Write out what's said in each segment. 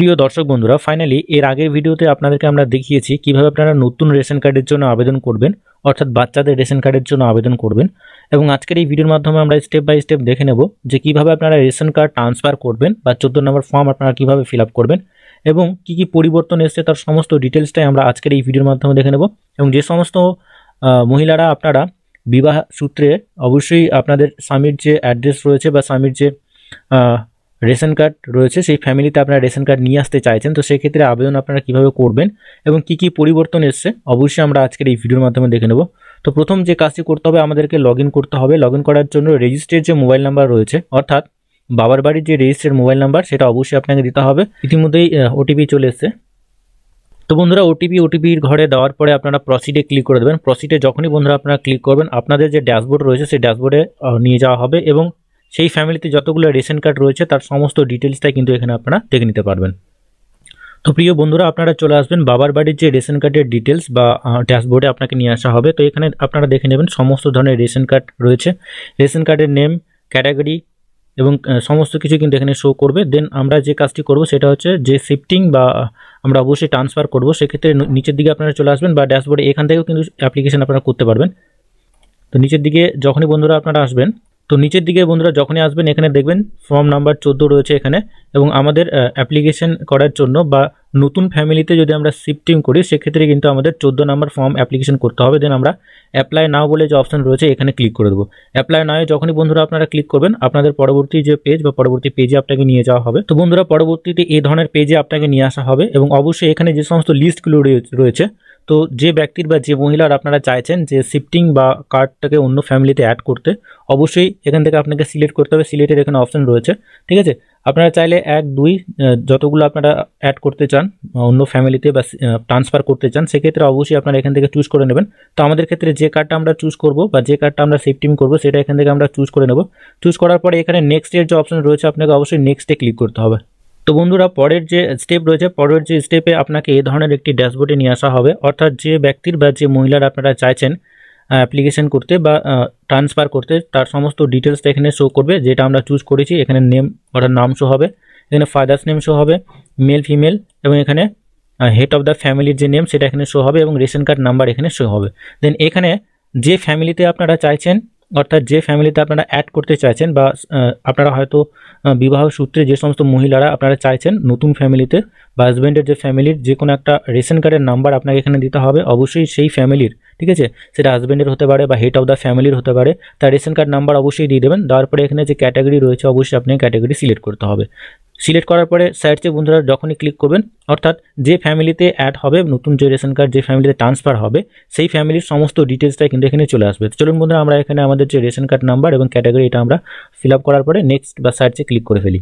প্রিয় দর্শক বন্ধুরা ফাইনালি এর আগের ভিডিওতে আপনাদেরকে আমরা দেখিয়েছি কিভাবে আপনারা নতুন রেশন কার্ডের জন্য আবেদন করবেন অর্থাৎ বাচ্চাদের রেশন কার্ডের জন্য আবেদন করবেন এবং আজকের এই ভিডিওর মাধ্যমে আমরা স্টেপ বাই স্টেপ দেখে নেব যে কিভাবে আপনারা রেশন কার্ড ট্রান্সফার করবেন বা চোদ্দ নম্বর ফর্ম আপনারা কিভাবে ফিল করবেন এবং কি কি পরিবর্তন এসছে তার সমস্ত ডিটেলসটাই আমরা আজকের এই ভিডিওর মাধ্যমে দেখে নেব এবং যে সমস্ত মহিলারা আপনারা বিবাহ সূত্রে অবশ্যই আপনাদের স্বামীর যে অ্যাড্রেস রয়েছে বা স্বামীর যে রেশন কার্ড রয়েছে সেই ফ্যামিলিতে আপনারা রেশন কার্ড নিয়ে আসতে চাইছেন তো সেক্ষেত্রে আবেদন আপনারা কীভাবে করবেন এবং কি কি পরিবর্তন এসছে অবশ্যই আমরা আজকের এই ভিডিওর মাধ্যমে দেখে নেব তো প্রথম যে কাজটি করতে হবে আমাদেরকে লগ করতে হবে লগ করার জন্য রেজিস্টার্ড যে মোবাইল নাম্বার রয়েছে অর্থাৎ বাবার বাড়ির যে রেজিস্টার মোবাইল নাম্বার সেটা অবশ্যই আপনাকে দিতে হবে ইতিমধ্যেই ওটিপি চলে এসছে তো বন্ধুরা ওটিপি ওটিপির ঘরে দেওয়ার পরে আপনারা প্রসিডে ক্লিক করে দেবেন প্রসিডে যখনই বন্ধুরা আপনারা ক্লিক করবেন আপনাদের যে ড্যাশবোর্ড রয়েছে সেই ড্যাশবোর্ডে নিয়ে যাওয়া হবে এবং সেই ফ্যামিলিতে যতগুলো রেশন কার্ড রয়েছে তার সমস্ত ডিটেলসটাই কিন্তু এখানে আপনারা দেখে নিতে পারবেন তো প্রিয় বন্ধুরা আপনারা চলে আসবেন বাবার বাড়ির যে রেশন কার্ডের ডিটেলস বা ড্যাশবোর্ডে আপনাকে নিয়ে আসা হবে তো এখানে আপনারা দেখে নেবেন সমস্ত ধরনের রেশন কার্ড রয়েছে রেশন কার্ডের নেম ক্যাটাগরি এবং সমস্ত কিছু কিন্তু এখানে শো করবে দেন আমরা যে কাজটি করব সেটা হচ্ছে যে শিফটিং বা আমরা অবশ্যই ট্রান্সফার করব সেক্ষেত্রে নিচের দিকে আপনারা চলে আসবেন বা ড্যাশবোর্ডে এখান থেকেও কিন্তু অ্যাপ্লিকেশন আপনারা করতে পারবেন তো নিচের দিকে যখনই বন্ধুরা আপনারা আসবেন তো নিচের দিকে বন্ধুরা যখনই আসবেন এখানে দেখবেন ফর্ম নাম্বার চোদ্দো রয়েছে এখানে এবং আমাদের অ্যাপ্লিকেশন করার জন্য বা নতুন ফ্যামিলিতে যদি আমরা শিফটিং করি সেক্ষেত্রে কিন্তু আমাদের চোদ্দো নাম্বার ফর্ম অ্যাপ্লিকেশন করতে হবে দেন আমরা অ্যাপ্লাই নাও বলে যে অপশান রয়েছে এখানে ক্লিক করে দেবো অ্যাপ্লাই নাও যখনই বন্ধুরা আপনারা ক্লিক করবেন আপনাদের পরবর্তী যে পেজ বা পরবর্তী পেজে আপনাকে নিয়ে যাওয়া হবে তো বন্ধুরা পরবর্তীতে এই ধরনের পেজে আপনাকে নিয়ে আসা হবে এবং অবশ্যই এখানে যে সমস্ত লিস্টগুলো রয়েছে তো যে ব্যক্তির বা যে মহিলার আপনারা চাইছেন যে শিফটিং বা কার্ডটাকে অন্য ফ্যামিলিতে অ্যাড করতে অবশ্যই এখান থেকে আপনাকে সিলেক্ট করতে হবে সিলেটের এখানে অপশান রয়েছে ঠিক আছে আপনারা চাইলে এক দুই যতগুলো আপনারা অ্যাড করতে চান অন্য ফ্যামিলিতে বা ট্রান্সফার করতে চান সেক্ষেত্রে অবশ্যই আপনারা এখান থেকে চুজ করে নেবেন তো আমাদের ক্ষেত্রে যে কার্ডটা আমরা চুজ করব বা যে কার্ডটা আমরা শিফটিং করব সেটা এখান থেকে আমরা চুজ করে নেব চুজ করার পরে এখানে নেক্সটের যে অপশান রয়েছে আপনাকে অবশ্যই নেক্সটে ক্লিক করতে হবে তো বন্ধুরা পরের যে স্টেপ রয়েছে পরের যে স্টেপে আপনাকে এ ধরনের একটি ড্যাশবোর্ডে নিয়ে আসা হবে অর্থাৎ যে ব্যক্তির বা যে মহিলার আপনারা চাইছেন অ্যাপ্লিকেশন করতে বা ট্রান্সফার করতে তার সমস্ত ডিটেলসটা এখানে শো করবে যেটা আমরা চুজ করেছি এখানে নেম অর্থাৎ নাম শো হবে এখানে ফাদার্স নেম শো হবে মেল ফিমেল এবং এখানে হেড অফ দ্য ফ্যামিলির যে নেম সেটা এখানে শো হবে এবং রেশন কার্ড নাম্বার এখানে শো হবে দেন এখানে যে ফ্যামিলিতে আপনারা চাইছেন অর্থাৎ যে ফ্যামিলিতে আপনারা অ্যাড করতে চাইছেন বা আপনারা হয়তো বিবাহ সূত্রে যে সমস্ত মহিলারা আপনারা চাইছেন নতুন ফ্যামিলিতে বা হাজব্যান্ডের যে ফ্যামিলির যে কোনো একটা রেশন কার্ডের নাম্বার আপনাকে এখানে দিতে হবে অবশ্যই সেই ফ্যামিলির ঠিক আছে সেটা হাজব্যান্ডের হতে পারে বা হেড অফ দ্য ফ্যামিলির হতে পারে তার রেশন কার্ড নাম্বার অবশ্যই দিয়ে দেবেন তারপরে এখানে যে ক্যাটাগরি রয়েছে অবশ্যই আপনাকে ক্যাটাগরি সিলেক্ট করতে হবে সিলেক্ট করার পরে চেয়ে বন্ধুরা যখনই ক্লিক করবেন অর্থাৎ যে ফ্যামিলিতে অ্যাড হবে নতুন যে রেশন কার্ড যে ফ্যামিলিতে ট্রান্সফার হবে সেই ফ্যামিলির সমস্ত ডিটেলসটা কিন্তু এখানে চলে আসবে চলুন বন্ধুরা আমরা এখানে আমাদের যে রেশন কার্ড নাম্বার এবং ক্যাটাগরি এটা আমরা ফিল করার পরে নেক্সট বা সার্চে ক্লিক করে ফেলি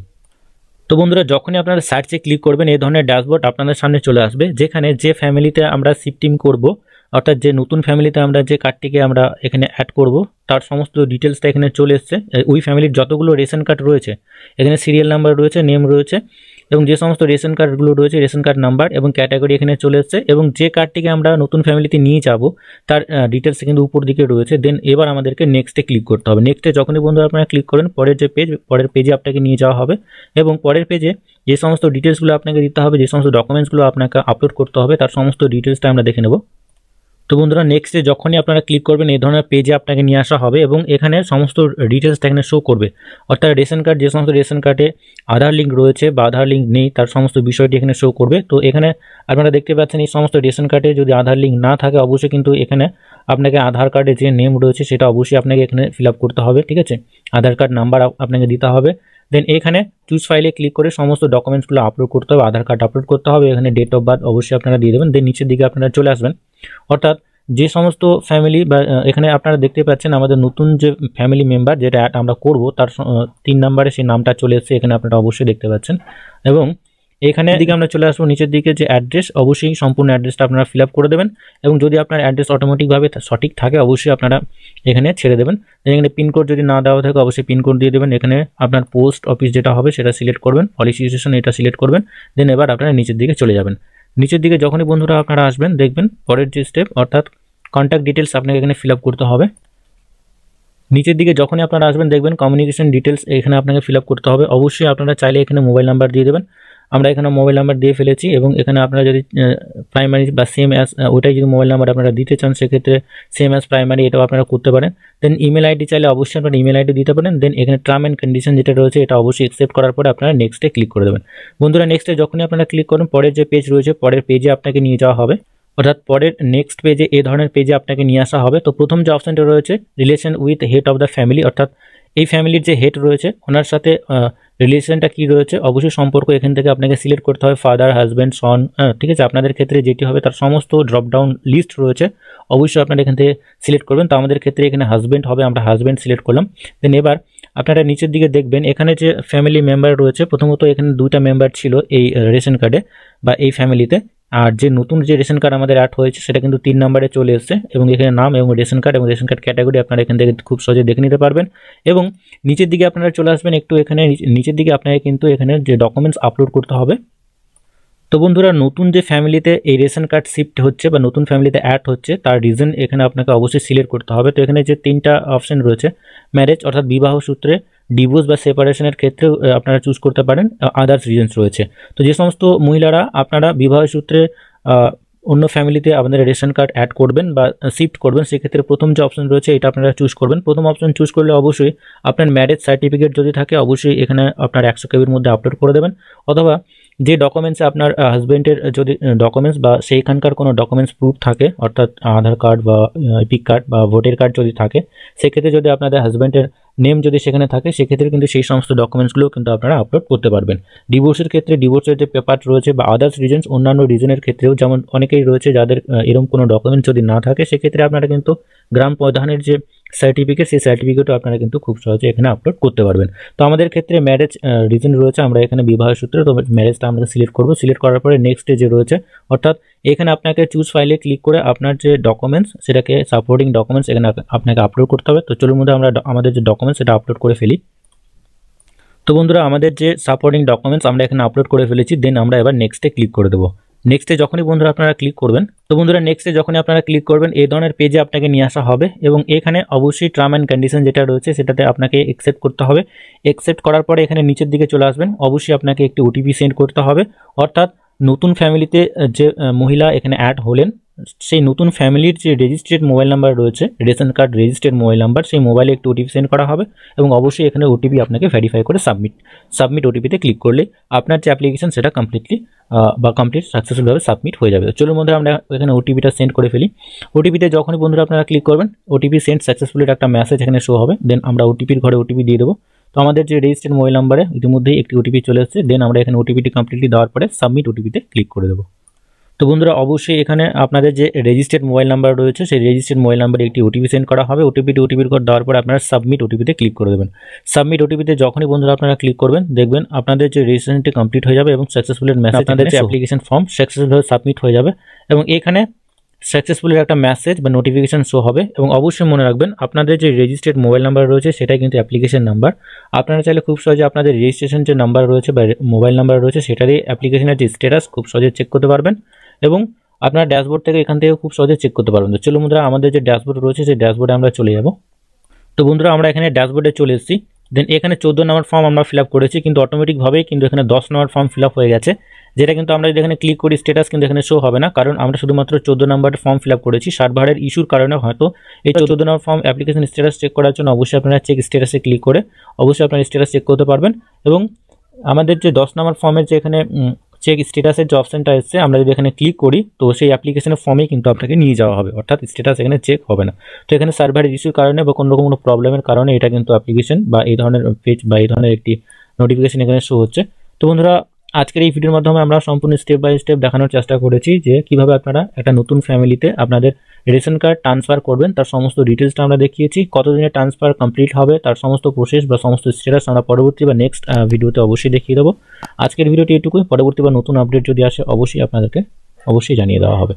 তো বন্ধুরা যখনই আপনারা সার্চে ক্লিক করবেন এই ধরনের ড্যাশবোর্ড আপনাদের সামনে চলে আসবে যেখানে যে ফ্যামিলিতে আমরা শিফটিং করবো অর্থাৎ যে নতুন ফ্যামিলিতে আমরা যে কার্ডটিকে আমরা এখানে অ্যাড করব তার সমস্ত ডিটেলসটা এখানে চলে এসছে ওই ফ্যামিলির যতগুলো রেশন কার্ড রয়েছে এখানে সিরিয়াল নাম্বার রয়েছে নেম রয়েছে এবং যে সমস্ত রেশন কার্ডগুলো রয়েছে রেশন কার্ড নাম্বার এবং ক্যাটাগরি এখানে চলে এসছে এবং যে কার্ডটিকে আমরা নতুন ফ্যামিলিতে নিয়ে যাব তার ডিটেলস কিন্তু উপর দিকে রয়েছে দেন এবার আমাদেরকে নেক্সটে ক্লিক করতে হবে নেক্সটে যখনই বন্ধু আপনারা ক্লিক করেন পরের যে পেজ পরের পেজে আপনাকে নিয়ে যাওয়া হবে এবং পরের পেজে যে সমস্ত ডিটেলসগুলো আপনাকে দিতে হবে যে সমস্ত ডকুমেন্টসগুলো আপনাকে আপলোড করতে হবে তার সমস্ত ডিটেলসটা আমরা দেখে নেবো তো বন্ধুরা নেক্সটে যখনই আপনারা ক্লিক করবেন এই ধরনের পেজে আপনাকে নিয়ে আসা হবে এবং এখানে সমস্ত ডিটেলস এখানে শো করবে অর্থাৎ রেশন কার্ড যে সমস্ত রেশন কার্ডে আধার লিঙ্ক রয়েছে বা আধার লিঙ্ক নেই তার সমস্ত বিষয়টি এখানে শো করবে তো এখানে আপনারা দেখতে পাচ্ছেন এই সমস্ত রেশন কার্ডে যদি আধার লিঙ্ক না থাকে অবশ্যই কিন্তু এখানে আপনাকে আধার কার্ডে যে নেম রয়েছে সেটা অবশ্যই আপনাকে এখানে ফিল করতে হবে ঠিক আছে আধার কার্ড নাম্বার আপনাকে দিতে হবে দেন এখানে চুজ ফাইলে ক্লিক করে সমস্ত ডকুমেন্টসগুলো আপলোড করতে হবে আধার কার্ড আপলোড করতে হবে এখানে ডেট অফ বার্থ অবশ্যই আপনারা দিয়ে দেবেন দেন নিচের দিকে আপনারা চলে আসবেন অর্থাৎ যে সমস্ত ফ্যামিলি বা এখানে আপনারা দেখতে পাচ্ছেন আমাদের নতুন যে ফ্যামিলি মেম্বার যেটা আমরা করব তার তিন নাম্বারে সেই নামটা চলে এসেছে এখানে আপনারা অবশ্যই দেখতে পাচ্ছেন এবং এখানে দিকে আমরা চলে আসবো নিচের দিকে যে অ্যাড্রেস অবশ্যই সম্পূর্ণ অ্যাড্রেসটা আপনারা ফিল আপ করে দেবেন এবং যদি আপনার অ্যাড্রেস অটোমেটিকভাবে সঠিক থাকে অবশ্যই আপনারা এখানে ছেড়ে দেবেন এখানে পিনকোড যদি না দেওয়া থাকে অবশ্যই পিনকোড দিয়ে দেবেন এখানে আপনার পোস্ট অফিস যেটা হবে সেটা সিলেক্ট করবেন পলিসি স্টেশন এটা সিলেক্ট করবেন দেন এবার আপনারা নিচের দিকে চলে যাবেন নিচের দিকে যখনই বন্ধুরা আপনারা আসবেন দেখবেন পরের যে স্টেপ অর্থাৎ কন্ট্যাক্ট ডিটেলস আপনাকে এখানে ফিল করতে হবে নিচের দিকে যখনই আপনারা আসবেন দেখবেন কমিউনিকেশন ডিটেলস এখানে আপনাকে ফিল করতে হবে অবশ্যই আপনারা চাইলে এখানে মোবাইল নাম্বার দিয়ে দেবেন আমরা এখানে মোবাইল নাম্বার দিয়ে ফেলেছি এবং এখানে আপনারা যদি প্রাইমারি বা সেম অ্যাস ওটাই যদি মোবাইল নাম্বার আপনারা দিতে চান সেক্ষেত্রে সেম অ্যাস প্রাইমারি এটাও আপনারা করতে পারেন দেন ইমেল আইডি চাইলে অবশ্যই আপনারা ইমেল আইডি দিতে পারেন দেন এখানে টার্ম অ্যান্ড কন্ডিশন যেটা রয়েছে এটা অবশ্যই অ্যাকসেপ্ট করার পরে আপনারা নেক্সটে ক্লিক করে দেবেন বন্ধুরা নেক্সটে যখনই আপনারা ক্লিক করুন পরের যে পেজ রয়েছে পরের পেজে আপনাকে নিয়ে যাওয়া হবে অর্থাৎ পরের নেক্সট পেজে এ ধরনের পেজে আপনাকে নিয়ে আসা হবে তো প্রথম যে অপশানটা রয়েছে relation with head of the family অর্থাৎ এই ফ্যামিলির যে হেড রয়েছে ওনার সাথে রিলেশনটা কি রয়েছে অবশ্যই সম্পর্ক এখান থেকে আপনাকে সিলেক্ট করতে হবে ফাদার হাজব্যান্ড সন ঠিক আছে আপনাদের ক্ষেত্রে যেটি হবে তার সমস্ত ড্রপডাউন লিস্ট রয়েছে অবশ্যই আপনারা এখান থেকে সিলেক্ট করবেন তো আমাদের ক্ষেত্রে এখানে হাজব্যান্ড হবে আমরা হাজব্যান্ড সিলেক্ট করলাম দেন এবার আপনারা নিচের দিকে দেখবেন এখানে যে ফ্যামিলি মেম্বার রয়েছে প্রথমত এখানে দুইটা মেম্বার ছিল এই রেশন কার্ডে বা এই ফ্যামিলিতে আর যে নতুন যে রেশন কার্ড আমাদের অ্যাড হয়েছে সেটা কিন্তু তিন নম্বরে চলে এসেছে এবং এখানে নাম এবং রেশন কার্ড এবং রেশন কার্ড ক্যাটাগরি আপনারা এখান থেকে খুব সহজে দেখে নিতে পারবেন এবং নিচের দিকে আপনারা চলে আসবেন একটু এখানে নিচের দিকে আপনাকে কিন্তু এখানে যে ডকুমেন্টস আপলোড করতে হবে তো বন্ধুরা নতুন যে ফ্যামিলিতে এই রেশন কার্ড শিফট হচ্ছে বা নতুন ফ্যামিলিতে অ্যাড হচ্ছে তার রিজন এখানে আপনাকে অবশ্যই সিলেক্ট করতে হবে তো এখানে যে তিনটা অপশন রয়েছে ম্যারেজ অর্থাৎ বিবাহ সূত্রে ডিভোর্স বা সেপারেশনের ক্ষেত্রে আপনারা চুজ করতে পারেন আদার্স রিজনস রয়েছে তো যে সমস্ত মহিলারা আপনারা বিবাহ সূত্রে অন্য ফ্যামিলিতে আপনাদের রেশন কার্ড অ্যাড করবেন বা শিফট করবেন সেক্ষেত্রে প্রথম যে অপশন রয়েছে এটা আপনারা চুজ করবেন প্রথম অপশন চুজ করলে অবশ্যই আপনার ম্যারেজ সার্টিফিকেট যদি থাকে অবশ্যই এখানে আপনার একশো কেবির মধ্যে আপলোড করে দেবেন অথবা যে ডকুমেন্টসে আপনার হাজব্যান্ডের যদি ডকুমেন্টস বা সেইখানকার কোনো ডকুমেন্টস প্রুফ থাকে অর্থাৎ আধার কার্ড বা পিক কার্ড বা ভোটার কার্ড যদি থাকে সেক্ষেত্রে যদি আপনাদের হাজব্যান্ডের নেম যদি সেখানে থাকে সেক্ষেত্রে কিন্তু সেই সমস্ত ডকুমেন্টসগুলো কিন্তু আপনারা আপলোড করতে পারবেন ডিভোর্সের ক্ষেত্রে ডিভোর্সের যে পেপার রয়েছে বা আদার্স রিজনস অন্যান্য রিজনের ক্ষেত্রেও যেমন অনেকেই রয়েছে যাদের এরকম কোনো ডকুমেন্টস যদি না থাকে সেক্ষেত্রে আপনারা কিন্তু গ্রাম প্রধানের যে সার্টিফিকেট সেই সার্টিফিকেটও আপনারা কিন্তু খুব সহজে এখানে আপলোড করতে পারবেন তো আমাদের ক্ষেত্রে ম্যারেজ রিজন রয়েছে আমরা এখানে বিবাহ সূত্রে তো ম্যারেজটা আমরা সিলেক্ট করবো সিলেক্ট করার পরে নেক্সট যে রয়েছে অর্থাৎ এখানে আপনাকে চুজ ফাইলে ক্লিক করে আপনার যে ডকুমেন্টস সেটাকে সাপোর্টিং ডকুমেন্টস এখানে আপনাকে আপলোড করতে হবে তো চলুন মধ্যে আমরা আমাদের যে ডকুমেন্টস সেটা আপলোড করে ফেলি তো বন্ধুরা আমাদের যে সাপোর্টিং ডকুমেন্টস আমরা এখানে আপলোড করে ফেলেছি দেন আমরা এবার নেক্সটে ক্লিক করে দেবো নেক্সটে যখনই বন্ধুরা আপনারা ক্লিক করবেন তো বন্ধুরা নেক্সটে যখনই আপনারা ক্লিক করবেন এই ধরনের পেজে আপনাকে নিয়ে আসা হবে এবং এখানে অবশ্যই টার্ম অ্যান্ড কন্ডিশন যেটা রয়েছে সেটাতে আপনাকে একসেপ্ট করতে হবে একসেপ্ট করার পরে এখানে নিচের দিকে চলে আসবেন অবশ্যই আপনাকে একটি ওটিপি সেন্ড করতে হবে অর্থাৎ নতুন ফ্যামিলিতে যে মহিলা এখানে অ্যাড হলেন সেই নতুন ফ্যামিলির যে রেজিস্ট্রেড মোবাইল নাম্বার রয়েছে ration card registered mobile number সেই মোবাইলে একটি ওটিপি সেন্ড করা হবে এবং অবশ্যই এখানে ওটিপি আপনাকে ভেরিফাই করে সাবমিট সাবমিট ওটিপিতে ক্লিক করলে আপনার যে অ্যাপ্লিকেশন সেটা কমপ্লিটলি বা কমপ্লিট সাকসেসফুলভাবে সাবমিট হয়ে যাবে চলুন বন্ধুরা আমরা এখানে ওটিপিটা সেন্ড করে ফেলি ওটিপিতে যখনই বন্ধুরা আপনারা ক্লিক করবেন ওটিপি সেন্ড সাকসেসফুলের একটা মেসেজ এখানে শো হবে দেন আমরা ওটিপির ঘরে ওটিপি দিয়ে দেবো আমাদের যে রেজিস্টার্ড মোবাইল নাম্বারে ইতিমধ্যেই একটি ওটিপি চলে এসেছে দেন আমরা এখানে ওটিপিটি কমপ্লিটলি দেওয়ার পরে সাবমিট ওটিপিতে ক্লিক করে দেবো তো বন্ধুরা অবশ্যই এখানে আপনাদের যে রেজিস্টার্ড মোবাইল নাম্বার রয়েছে সেই রেজিস্টার্ড মোবাইল নাম্বারে একটি ওটিপি সেন্ড করা হবে ওটিপিটি ওটিপির কর দেওয়ার পর আপনারা সাবমিট ওটিপিতে ক্লিক করে দেবেন সাবমিট ওটিপিতে যখনই বন্ধুরা আপনারা ক্লিক করবেন দেখবেন আপনাদের যে রেজিস্ট্রেশনটি কমপ্লিট হয়ে যাবে এবং সাকসেসফুলের মেসেজ আপনাদের যে অ্যাপ্লিকেশন ফর্ম সাকসেসফুলভাবে সাবমিট হয়ে যাবে এবং এখানে সাকসেসফুলের একটা মেসেজ বা নোটিফিকেশান শো হবে এবং অবশ্যই মনে রাখবেন আপনাদের যে রেজিস্টার্ড মোবাইল নাম্বার রয়েছে সেটাই কিন্তু অ্যাপ্লিকেশান নাম্বার আপনারা চাইলে খুব সহজে আপনাদের রেজিস্ট্রেশন যে নাম্বার রয়েছে বা মোবাইল নাম্বার রয়েছে সেটারই অ্যাপ্লিকেশনের যে স্ট্যাটাস খুব সহজে চেক করতে পারবেন এবং আপনার ড্যাশবোর্ড থেকে এখান থেকে খুব সহজে চেক করতে পারবেন তো চলো বন্ধুরা আমাদের যে ড্যাশবোর্ড রয়েছে সেই ড্যাশবোর্ডে আমরা চলে যাব তো বন্ধুরা আমরা এখানে ড্যাশবোর্ডে চলে এসেছি দেন এখানে চোদ্দো নম্বর ফর্ম আমরা ফিল আপ করেছি কিন্তু অটোমেটিকভাবেই কিন্তু এখানে দশ নম্বর ফর্ম ফিল হয়ে গেছে যেটা কিন্তু আমরা যদি এখানে ক্লিক করি স্ট্যাটাস কিন্তু এখানে শো হবে না কারণ আমরা শুধুমাত্র চোদ্দো নম্বর ফর্ম ফিল করেছি সার্ভারের ইস্যুর কারণে হয়তো এই চোদ্দো নম্বর ফর্ম অ্যাপ্লিকেশন স্টেটাস চেক করার জন্য অবশ্যই আপনারা চেক স্ট্যাটাসে ক্লিক করে অবশ্যই আপনারা স্ট্যাটাস চেক করতে পারবেন এবং আমাদের যে দশ নম্বর ফর্মের যে এখানে চেক স্টেটাসের যে অপশানটা এসছে আমরা যদি এখানে ক্লিক করি তো সেই অ্যাপ্লিকেশনের ফর্মে কিন্তু আপনাকে নিয়ে যাওয়া হবে অর্থাৎ স্টেটাস এখানে চেক হবে না তো এখানে সার্ভারের ইস্যুর কারণে বা কোনো রকম কোনো প্রবলেমের কারণে এটা কিন্তু অ্যাপ্লিকেশন বা এই ধরনের পেজ বা এই ধরনের একটি নোটিফিকেশন এখানে শো হচ্ছে তো বন্ধুরা আজকের এই ভিডিওর মাধ্যমে আমরা সম্পূর্ণ স্টেপ বাই স্টেপ দেখানোর চেষ্টা করেছি যে কিভাবে আপনারা একটা নতুন ফ্যামিলিতে আপনাদের রেশন কার্ড ট্রান্সফার করবেন তার সমস্ত ডিটেলসটা আমরা দেখিয়েছি কতদিনে ট্রান্সফার কমপ্লিট হবে তার সমস্ত প্রসেস বা সমস্ত স্টেটাস আমরা পরবর্তী বা নেক্সট ভিডিওতে অবশ্যই দেখিয়ে দেবো আজকের ভিডিওটি এটুকুই পরবর্তী বা নতুন আপডেট যদি আসে অবশ্যই আপনাদেরকে অবশ্যই জানিয়ে দেওয়া হবে